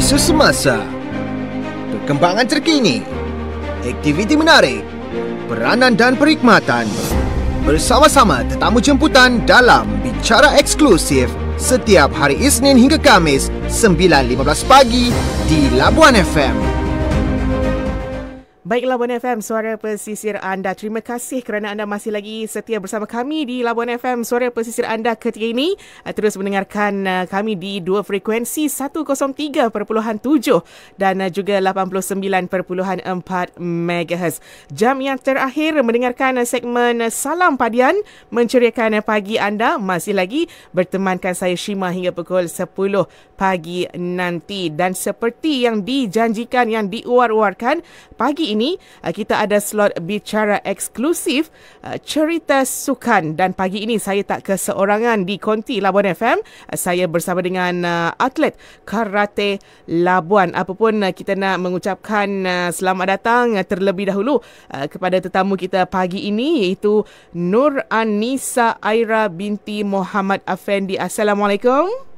isu semasa, perkembangan terkini, aktiviti menarik, peranan dan perikmatan bersama-sama tetamu jemputan dalam bicara eksklusif setiap hari Isnin hingga Kamis 9.15 pagi di Labuan FM 89.9. Baiklah Labuan FM, suara pesisir anda. Terima kasih kerana anda masih lagi setia bersama kami di Labuan FM, suara pesisir anda ketika ini. Eh, terus mendengarkan eh, kami di dua frekuensi 103.7 dan eh, juga 89.4 MHz. Jam yang terakhir mendengarkan segmen Salam Padian menceriakan pagi anda. Masih lagi bertemankan saya Shima hingga pukul 10 pagi nanti. Dan seperti yang dijanjikan, yang diuar-uarkan, pagi ini ini uh, kita ada slot bicara eksklusif uh, cerita sukan dan pagi ini saya tak keseorangan di Konti Labuan FM uh, saya bersama dengan atlet karate Labuan apapun kita nak mengucapkan selamat datang terlebih dahulu kepada tetamu kita pagi ini iaitu Nur Anisa Aira binti Muhammad Afendi Assalamualaikum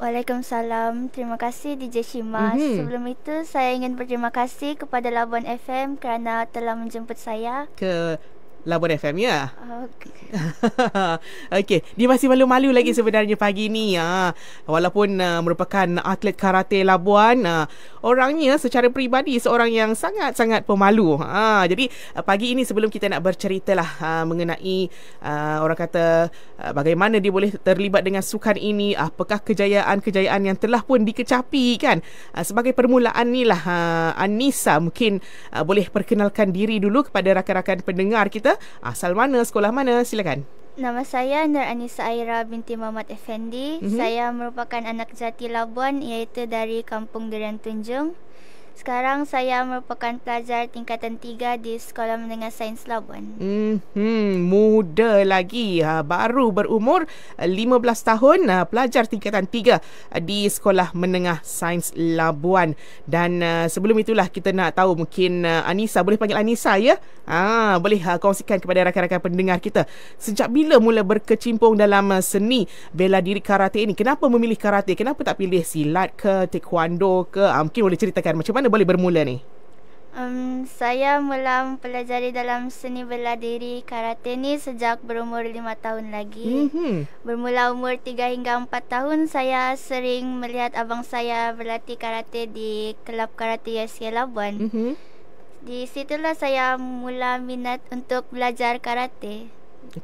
Waalaikumsalam. Terima kasih DJ Shima. Mm-hmm. Sebelum itu, saya ingin berterima kasih kepada Labuan FM kerana telah menjemput saya ke Labuan FM ya. Okey. Okey, dia masih malu-malu lagi sebenarnya pagi ni ya. Walaupun uh, merupakan atlet karate Labuan, uh, orangnya secara peribadi seorang yang sangat-sangat pemalu. Ha, jadi uh, pagi ini sebelum kita nak berceritalah uh, mengenai uh, orang kata uh, bagaimana dia boleh terlibat dengan sukan ini, apakah kejayaan-kejayaan yang telah pun dikecapi kan. Uh, sebagai permulaan inilah uh, Anisa mungkin uh, boleh perkenalkan diri dulu kepada rakan-rakan pendengar kita Asal mana, sekolah mana, silakan. Nama saya Nur Anissa Aira binti Muhammad Effendi. Mm-hmm. Saya merupakan anak jati Labuan iaitu dari Kampung Durian Tunjung. Sekarang saya merupakan pelajar tingkatan 3 di Sekolah Menengah Sains Labuan. Hmm, muda lagi. Ha, baru berumur 15 eh, tahun eh, pelajar tingkatan 3 eh, di Sekolah Menengah Sains Labuan. Dan sebelum itulah kita nak tahu mungkin Anissa boleh panggil Anissa ya? Ah, boleh kongsikan kepada rakan-rakan pendengar kita. Sejak bila mula berkecimpung dalam seni bela diri karate ini? Kenapa memilih karate? Kenapa tak pilih silat ke, taekwondo ke? Ah, mungkin boleh ceritakan macam mana mana balik bermula ni? Um, saya mula mempelajari dalam seni bela diri karate ni sejak berumur 5 tahun lagi. Mm-hmm. Bermula umur 3 hingga 4 tahun, saya sering melihat abang saya berlatih karate di kelab karate Yosia Labuan. Mm-hmm. Di situlah saya mula minat untuk belajar karate.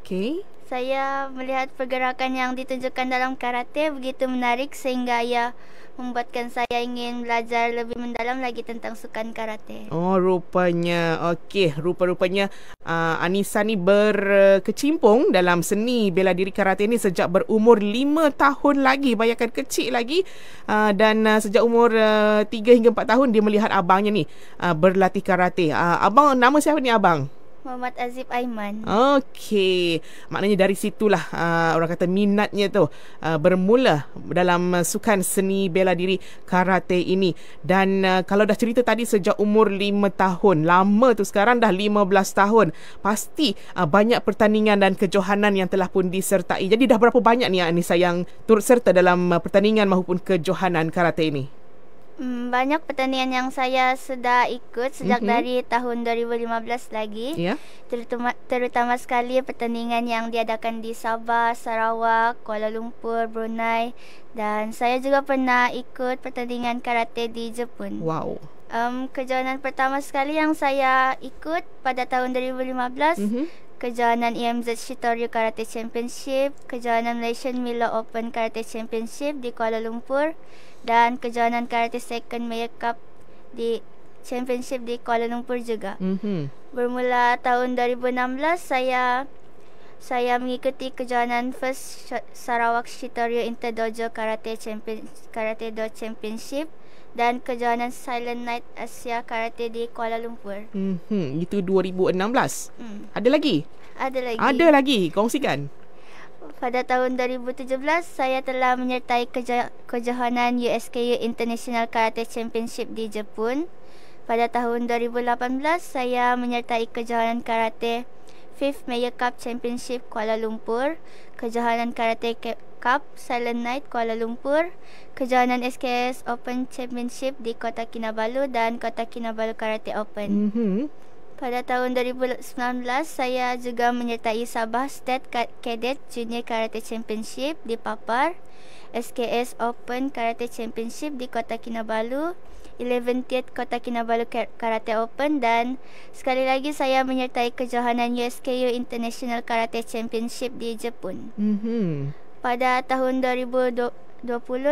Okay. Saya melihat pergerakan yang ditunjukkan dalam karate begitu menarik sehingga ia membuatkan saya ingin belajar lebih mendalam lagi tentang sukan karate. Oh, rupanya. Okey, rupa-rupanya uh, Anissa ni berkecimpung dalam seni bela diri karate ni sejak berumur 5 tahun lagi. Bayangkan kecil lagi. Uh, dan uh, sejak umur uh, 3 hingga 4 tahun, dia melihat abangnya ni uh, berlatih karate. Uh, abang, nama siapa ni abang? Muhammad Azib Aiman. Okey. Maknanya dari situlah uh, orang kata minatnya tu uh, bermula dalam uh, sukan seni bela diri karate ini. Dan uh, kalau dah cerita tadi sejak umur 5 tahun, lama tu sekarang dah 15 tahun. Pasti uh, banyak pertandingan dan kejohanan yang telah pun disertai. Jadi dah berapa banyak ni Anissa yang turut serta dalam uh, pertandingan maupun kejohanan karate ini? Hmm, banyak pertandingan yang saya sudah ikut sejak mm-hmm. dari tahun 2015 lagi. Yeah. Terutama, terutama sekali pertandingan yang diadakan di Sabah, Sarawak, Kuala Lumpur, Brunei dan saya juga pernah ikut pertandingan karate di Jepun. Wow um, kejohanan pertama sekali yang saya ikut pada tahun 2015 mm-hmm. kejohanan IMZ Shitoryu Karate Championship, kejohanan Malaysian Milo Open Karate Championship di Kuala Lumpur dan kejohanan Karate Second Mayor Cup di Championship di Kuala Lumpur juga. Mm-hmm. Bermula tahun 2016 saya saya mengikuti kejohanan First Sarawak Shitorio Inter Karate Champion Karate Do Championship dan kejohanan Silent Night Asia Karate di Kuala Lumpur. Hmm, itu 2016. Hmm. Ada lagi? Ada lagi. Ada lagi, kongsikan. Pada tahun 2017, saya telah menyertai keja- kejohanan USKU International Karate Championship di Jepun. Pada tahun 2018, saya menyertai kejohanan karate 5th Major Cup Championship Kuala Lumpur, Kejohanan Karate Cup Silent Night Kuala Lumpur, Kejohanan SKS Open Championship di Kota Kinabalu dan Kota Kinabalu Karate Open. Mm-hmm. Pada tahun 2019, saya juga menyertai Sabah State Cadet Junior Karate Championship di Papar, SKS Open Karate Championship di Kota Kinabalu, 11th Kota Kinabalu Karate Open dan sekali lagi saya menyertai kejohanan USKU International Karate Championship di Jepun. Mm-hmm. Pada tahun 2020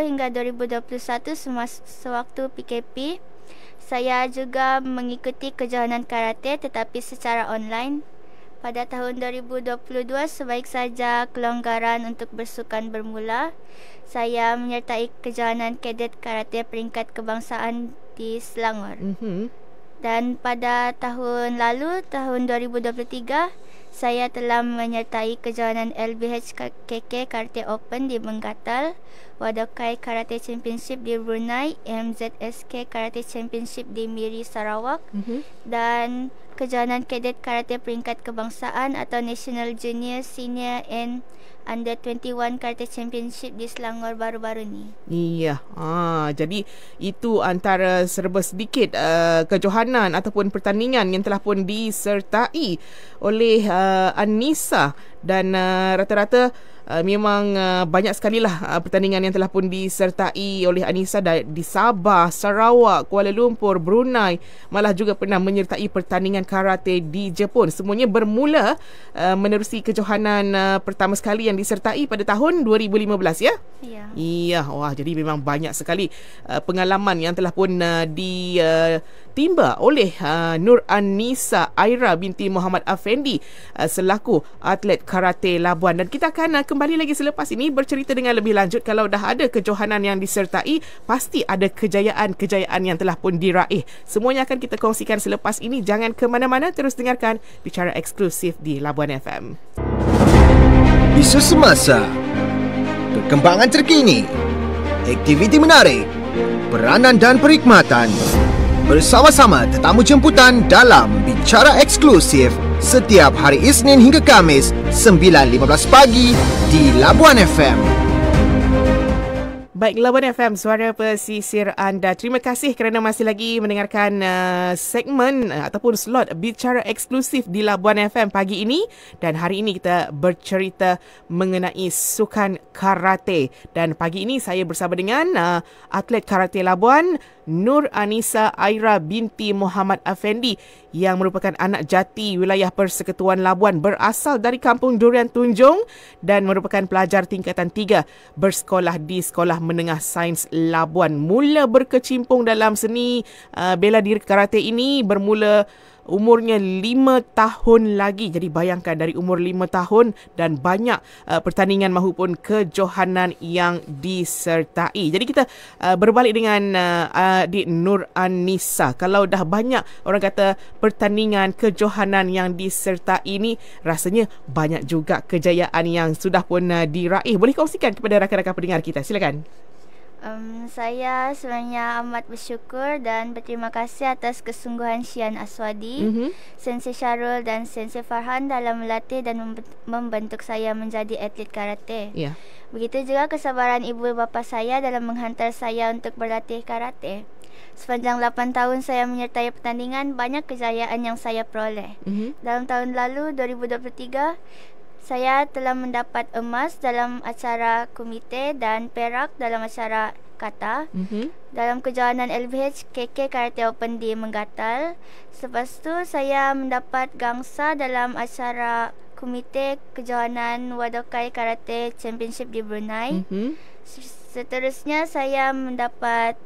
hingga 2021 semasa sewaktu PKP, saya juga mengikuti kejohanan karate tetapi secara online. Pada tahun 2022, sebaik saja kelonggaran untuk bersukan bermula. Saya menyertai kejohanan kadet karate peringkat kebangsaan di Selangor. Mm-hmm. Dan pada tahun lalu, tahun 2023, saya telah menyertai kejohanan LBHKK Karate Open di Menggatal Wadokai Karate Championship di Brunei, MZSK Karate Championship di Miri Sarawak mm-hmm. dan kejohanan kadet karate peringkat kebangsaan atau National Junior Senior and Under 21 Karate Championship di Selangor baru-baru ni. Iya. Ah, jadi itu antara serba sedikit uh, kejohanan ataupun pertandingan yang telah pun disertai oleh uh, Anissa dan uh, rata-rata uh, memang uh, banyak sekali lah uh, ah, pertandingan yang telah pun disertai oleh Anissa di, Sabah, Sarawak, Kuala Lumpur, Brunei malah juga pernah menyertai pertandingan karate di Jepun semuanya bermula uh, menerusi kejohanan uh, pertama sekali yang disertai pada tahun 2015 ya? Ya. Iya, wah jadi memang banyak sekali uh, pengalaman yang telah pun uh, di uh, tertimba oleh uh, Nur Anisa Aira binti Muhammad Afendi uh, selaku atlet karate Labuan dan kita akan uh, kembali lagi selepas ini bercerita dengan lebih lanjut kalau dah ada kejohanan yang disertai pasti ada kejayaan-kejayaan yang telah pun diraih semuanya akan kita kongsikan selepas ini jangan ke mana-mana terus dengarkan bicara eksklusif di Labuan FM Isu semasa perkembangan terkini aktiviti menarik peranan dan perikmatan bersama-sama tetamu jemputan dalam bicara eksklusif setiap hari Isnin hingga Kamis 9.15 pagi di Labuan FM Baik, Labuan FM, suara pesisir anda. Terima kasih kerana masih lagi mendengarkan uh, segmen uh, ataupun slot bicara eksklusif di Labuan FM pagi ini. Dan hari ini kita bercerita mengenai sukan karate. Dan pagi ini saya bersama dengan uh, atlet karate Labuan, Nur Anissa Aira binti Muhammad Afendi yang merupakan anak jati wilayah Persekutuan Labuan berasal dari kampung Durian Tunjung dan merupakan pelajar tingkatan 3 bersekolah di Sekolah Menengah Sains Labuan mula berkecimpung dalam seni uh, bela diri karate ini bermula umurnya 5 tahun lagi. Jadi bayangkan dari umur 5 tahun dan banyak uh, pertandingan mahupun kejohanan yang disertai. Jadi kita uh, berbalik dengan uh, adik uh, Nur Anissa. Kalau dah banyak orang kata pertandingan kejohanan yang disertai ini rasanya banyak juga kejayaan yang sudah pun uh, diraih. Boleh kongsikan kepada rakan-rakan pendengar kita. Silakan. Um, saya sebenarnya amat bersyukur dan berterima kasih atas kesungguhan Syian Aswadi, mm-hmm. Sensei Syarul dan Sensei Farhan dalam melatih dan membentuk saya menjadi atlet karate. Yeah. Begitu juga kesabaran ibu bapa saya dalam menghantar saya untuk berlatih karate. Sepanjang 8 tahun saya menyertai pertandingan, banyak kejayaan yang saya peroleh. Mm-hmm. Dalam tahun lalu 2023, saya telah mendapat emas dalam acara komite dan perak dalam acara kata. Mm-hmm. Dalam kejohanan LBH KK Karate Open di Menggatal. Selepas tu saya mendapat gangsa dalam acara komite kejohanan Wadokai Karate Championship di Brunei. Mm-hmm. Seterusnya saya mendapat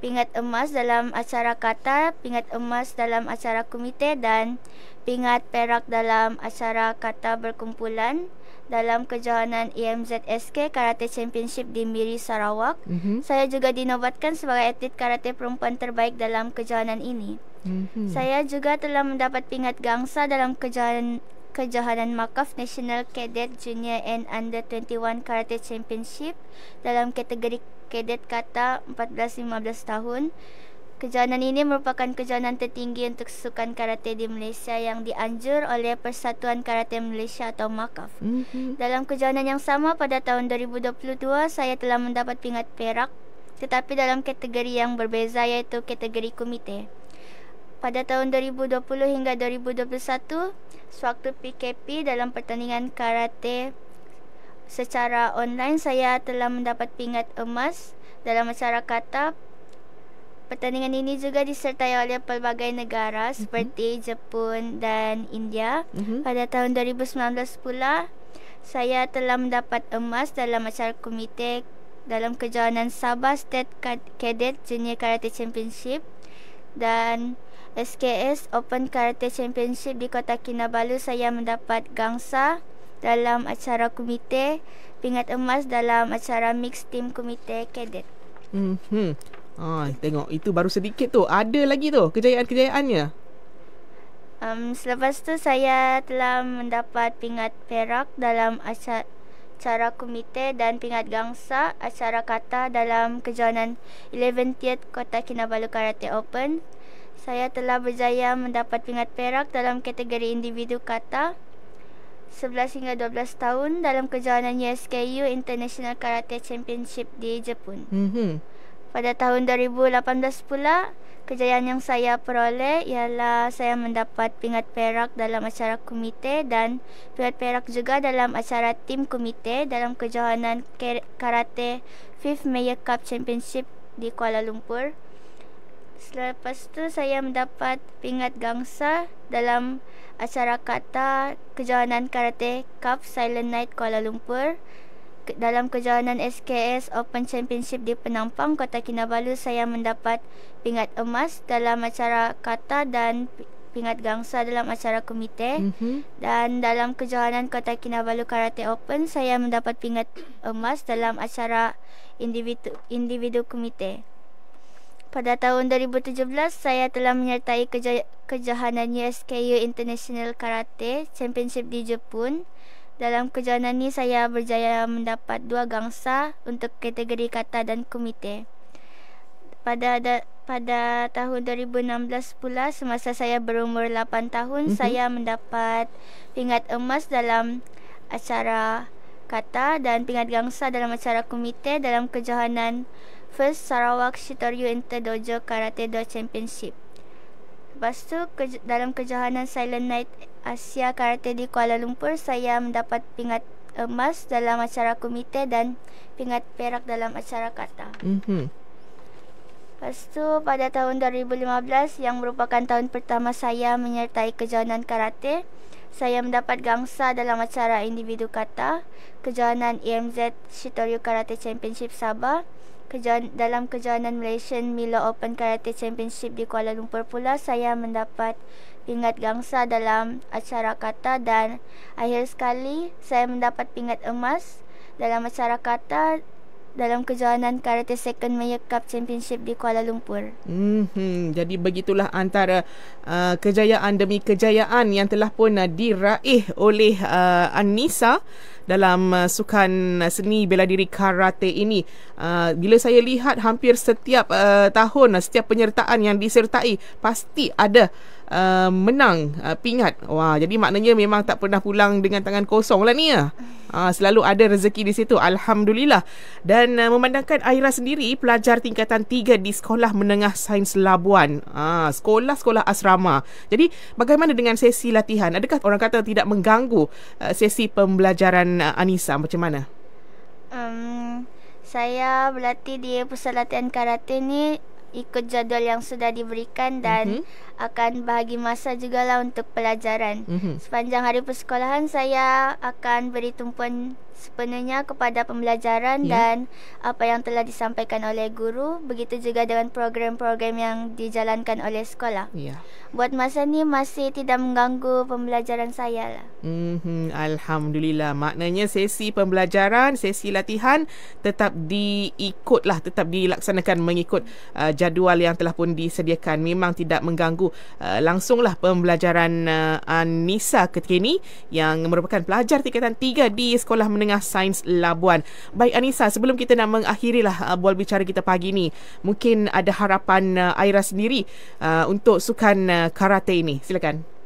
pingat emas dalam acara kata, pingat emas dalam acara komite dan pingat perak dalam acara kata berkumpulan dalam kejohanan EMZSK Karate Championship di Miri Sarawak. Mm-hmm. Saya juga dinobatkan sebagai atlet karate perempuan terbaik dalam kejohanan ini. Mm-hmm. Saya juga telah mendapat pingat gangsa dalam kejohanan Kejohanan Markov National Cadet Junior and Under 21 Karate Championship dalam kategori Cadet Kata 14-15 tahun. Kejohanan ini merupakan kejohanan tertinggi untuk sukan karate di Malaysia yang dianjur oleh Persatuan Karate Malaysia atau MAKAF. Mm-hmm. Dalam kejohanan yang sama pada tahun 2022, saya telah mendapat pingat perak tetapi dalam kategori yang berbeza iaitu kategori komite pada tahun 2020 hingga 2021 sewaktu PKP dalam pertandingan karate secara online saya telah mendapat pingat emas dalam acara kata pertandingan ini juga disertai oleh pelbagai negara mhm. seperti mm-hmm. Jepun dan India mm-hmm. pada tahun 2019 pula saya telah mendapat emas dalam acara komite dalam kejohanan Sabah State Cadet Junior Karate Championship dan SKS Open Karate Championship di Kota Kinabalu saya mendapat gangsa dalam acara komite pingat emas dalam acara mixed team komite cadet. Hmm. Ha, ah, tengok itu baru sedikit tu. Ada lagi tu kejayaan-kejayaannya. Um, selepas tu saya telah mendapat pingat perak dalam acara acara komite dan pingat gangsa acara kata dalam kejohanan 11th Kota Kinabalu Karate Open. Saya telah berjaya mendapat pingat perak dalam kategori individu kata 11 hingga 12 tahun dalam kejohanan USKU International Karate Championship di Jepun. Mm-hmm. Pada tahun 2018 pula, kejayaan yang saya peroleh ialah saya mendapat pingat perak dalam acara komite dan pingat perak juga dalam acara tim komite dalam kejohanan karate 5th Mayor Cup Championship di Kuala Lumpur. Selepas itu saya mendapat pingat gangsa dalam acara kata kejohanan karate Cup Silent Night Kuala Lumpur dalam kejohanan SKS Open Championship di Penampang, Kota Kinabalu saya mendapat pingat emas dalam acara kata dan pingat gangsa dalam acara komite. Mm-hmm. Dan dalam kejohanan Kota Kinabalu Karate Open, saya mendapat pingat emas dalam acara individu, individu komite. Pada tahun 2017, saya telah menyertai kejohanan USKU International Karate Championship di Jepun. Dalam kejohanan ini saya berjaya mendapat dua gangsa untuk kategori kata dan komite. Pada da- pada tahun 2016 pula semasa saya berumur 8 tahun mm-hmm. saya mendapat pingat emas dalam acara kata dan pingat gangsa dalam acara komite dalam kejohanan First Sarawak Shitoryu Inter Dojo Karate Do Championship. Lepas tu ke, dalam kejohanan Silent Night Asia Karate di Kuala Lumpur saya mendapat pingat emas dalam acara komite dan pingat perak dalam acara kata. Mm-hmm. Lepas tu pada tahun 2015 yang merupakan tahun pertama saya menyertai kejohanan karate saya mendapat gangsa dalam acara individu kata kejohanan EMZ Shitoryu Karate Championship Sabah kejohan, dalam kejohanan Malaysian Milo Open Karate Championship di Kuala Lumpur pula saya mendapat pingat gangsa dalam acara kata dan akhir sekali saya mendapat pingat emas dalam acara kata dalam kejohanan karate second Maya Cup Championship di Kuala Lumpur. Hmm, jadi begitulah antara uh, kejayaan demi kejayaan yang telah pun uh, diraih oleh uh, Anissa dalam uh, sukan seni bela diri karate ini. Uh, bila saya lihat hampir setiap uh, tahun setiap penyertaan yang disertai pasti ada Uh, menang uh, pingat wah jadi maknanya memang tak pernah pulang dengan tangan kosong lah ni ya uh, selalu ada rezeki di situ alhamdulillah dan uh, memandangkan Aira sendiri pelajar tingkatan 3 di sekolah menengah sains Labuan uh, sekolah sekolah asrama jadi bagaimana dengan sesi latihan adakah orang kata tidak mengganggu uh, sesi pembelajaran uh, Anisa macam mana um, saya berlatih di pusat latihan karate ni ikut jadual yang sudah diberikan dan mm-hmm. akan bahagi masa juga lah untuk pelajaran. Mm-hmm. Sepanjang hari persekolahan saya akan beri tumpuan sepenuhnya kepada pembelajaran yeah. dan apa yang telah disampaikan oleh guru begitu juga dengan program-program yang dijalankan oleh sekolah. Yeah. Buat masa ni masih tidak mengganggu pembelajaran saya lah. Mm-hmm. Alhamdulillah. Maknanya sesi pembelajaran, sesi latihan tetap diikut lah, tetap dilaksanakan mengikut uh, jadual yang telah pun disediakan. Memang tidak mengganggu uh, langsunglah pembelajaran uh, Anissa ketika ini yang merupakan pelajar tingkatan 3 di sekolah menengah Tengah Sains Labuan. Baik Anissa, sebelum kita nak mengakhiri lah uh, bual bicara kita pagi ni, mungkin ada harapan uh, Aira sendiri uh, untuk sukan uh, karate ini. Silakan. Uh,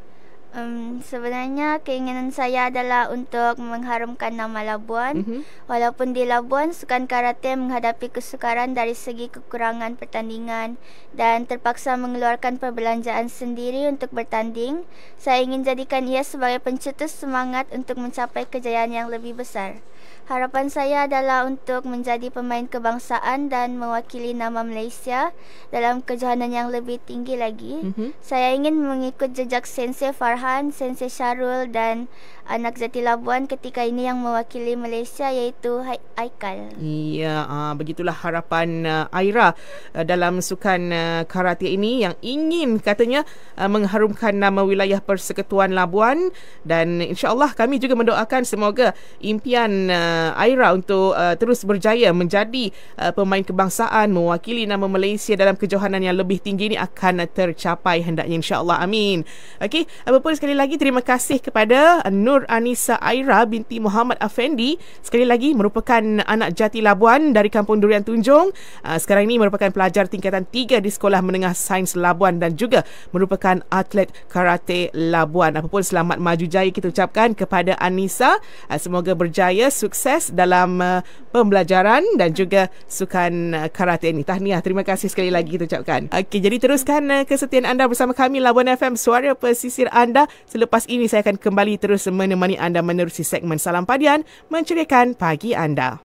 Um, sebenarnya keinginan saya adalah untuk mengharumkan nama Labuan. Mm-hmm. Walaupun di Labuan sukan karate menghadapi kesukaran dari segi kekurangan pertandingan dan terpaksa mengeluarkan perbelanjaan sendiri untuk bertanding, saya ingin jadikan ia sebagai pencetus semangat untuk mencapai kejayaan yang lebih besar. Harapan saya adalah untuk menjadi pemain kebangsaan dan mewakili nama Malaysia dalam kejohanan yang lebih tinggi lagi. Mm-hmm. Saya ingin mengikut jejak Sensei Farhan, Sensei Syarul dan anak Jati Labuan ketika ini yang mewakili Malaysia iaitu Aikal. Ya, uh, begitulah harapan uh, Aira uh, dalam sukan uh, karate ini yang ingin katanya uh, mengharumkan nama wilayah Persekutuan Labuan dan insyaallah kami juga mendoakan semoga impian uh, uh, Aira untuk uh, terus berjaya menjadi uh, pemain kebangsaan mewakili nama Malaysia dalam kejohanan yang lebih tinggi ini akan tercapai hendaknya insyaAllah amin okey apapun sekali lagi terima kasih kepada Nur Anissa Aira binti Muhammad Afendi sekali lagi merupakan anak jati Labuan dari Kampung Durian Tunjung uh, sekarang ini merupakan pelajar tingkatan 3 di Sekolah Menengah Sains Labuan dan juga merupakan atlet karate Labuan Apapun selamat maju jaya kita ucapkan kepada Anissa uh, semoga berjaya sukses sukses dalam uh, pembelajaran dan juga sukan uh, karate ini. Tahniah, terima kasih sekali lagi kita ucapkan. Okey, jadi teruskan uh, kesetiaan anda bersama kami Labuan FM Suara Pesisir Anda. Selepas ini saya akan kembali terus menemani anda menerusi segmen Salam Padian menceriakan pagi anda.